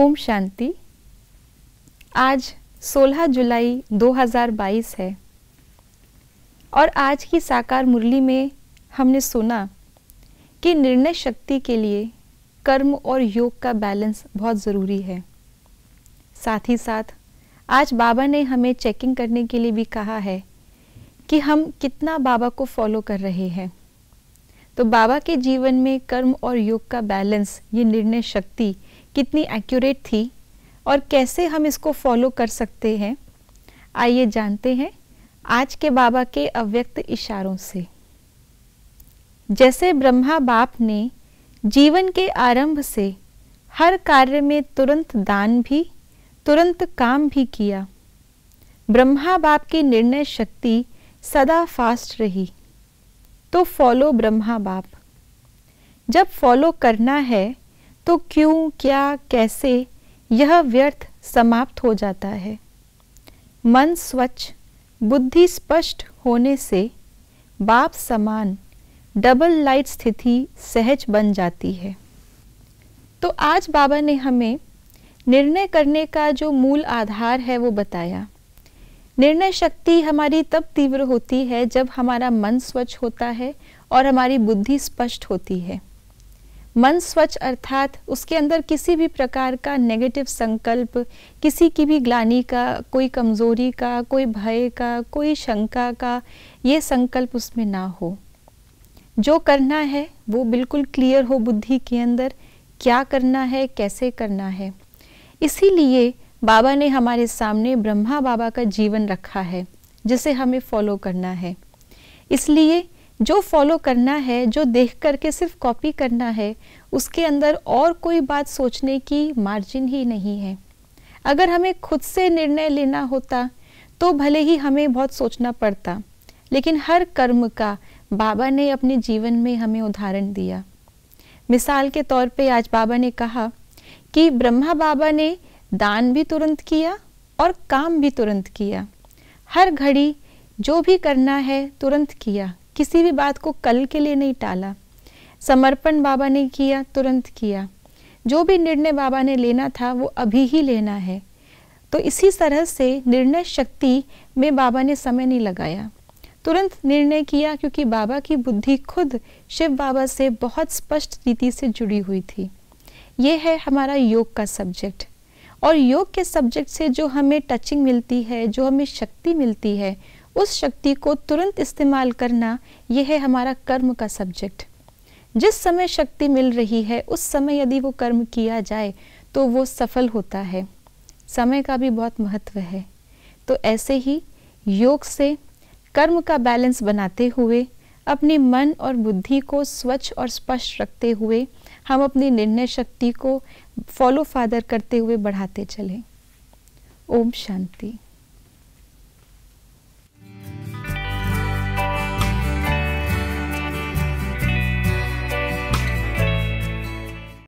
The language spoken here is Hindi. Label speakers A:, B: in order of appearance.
A: ओम शांति आज 16 जुलाई 2022 है और आज की साकार मुरली में हमने सुना कि निर्णय शक्ति के लिए कर्म और योग का बैलेंस बहुत ज़रूरी है साथ ही साथ आज बाबा ने हमें चेकिंग करने के लिए भी कहा है कि हम कितना बाबा को फॉलो कर रहे हैं तो बाबा के जीवन में कर्म और योग का बैलेंस ये निर्णय शक्ति कितनी एक्यूरेट थी और कैसे हम इसको फॉलो कर सकते हैं आइए जानते हैं आज के बाबा के अव्यक्त इशारों से जैसे ब्रह्मा बाप ने जीवन के आरंभ से हर कार्य में तुरंत दान भी तुरंत काम भी किया ब्रह्मा बाप की निर्णय शक्ति सदा फास्ट रही तो फॉलो ब्रह्मा बाप जब फॉलो करना है तो क्यों क्या कैसे यह व्यर्थ समाप्त हो जाता है मन स्वच्छ बुद्धि स्पष्ट होने से बाप समान डबल लाइट स्थिति सहज बन जाती है तो आज बाबा ने हमें निर्णय करने का जो मूल आधार है वो बताया निर्णय शक्ति हमारी तब तीव्र होती है जब हमारा मन स्वच्छ होता है और हमारी बुद्धि स्पष्ट होती है मन स्वच्छ अर्थात उसके अंदर किसी भी प्रकार का नेगेटिव संकल्प किसी की भी ग्लानी का कोई कमज़ोरी का कोई भय का कोई शंका का ये संकल्प उसमें ना हो जो करना है वो बिल्कुल क्लियर हो बुद्धि के अंदर क्या करना है कैसे करना है इसीलिए बाबा ने हमारे सामने ब्रह्मा बाबा का जीवन रखा है जिसे हमें फॉलो करना है इसलिए जो फॉलो करना है जो देख करके सिर्फ कॉपी करना है उसके अंदर और कोई बात सोचने की मार्जिन ही नहीं है अगर हमें खुद से निर्णय लेना होता तो भले ही हमें बहुत सोचना पड़ता लेकिन हर कर्म का बाबा ने अपने जीवन में हमें उदाहरण दिया मिसाल के तौर पे आज बाबा ने कहा कि ब्रह्मा बाबा ने दान भी तुरंत किया और काम भी तुरंत किया हर घड़ी जो भी करना है तुरंत किया किसी भी बात को कल के लिए नहीं टाला समर्पण बाबा ने किया तुरंत किया जो भी निर्णय बाबा ने लेना था वो अभी ही लेना है तो इसी तरह से निर्णय शक्ति में बाबा ने समय नहीं लगाया तुरंत निर्णय किया क्योंकि बाबा की बुद्धि खुद शिव बाबा से बहुत स्पष्ट रीति से जुड़ी हुई थी ये है हमारा योग का सब्जेक्ट और योग के सब्जेक्ट से जो हमें टचिंग मिलती है जो हमें शक्ति मिलती है उस शक्ति को तुरंत इस्तेमाल करना यह है हमारा कर्म का सब्जेक्ट जिस समय शक्ति मिल रही है उस समय यदि वो कर्म किया जाए तो वो सफल होता है समय का भी बहुत महत्व है तो ऐसे ही योग से कर्म का बैलेंस बनाते हुए अपने मन और बुद्धि को स्वच्छ और स्पष्ट रखते हुए हम अपनी निर्णय शक्ति को फॉलो फादर करते हुए बढ़ाते चलें ओम शांति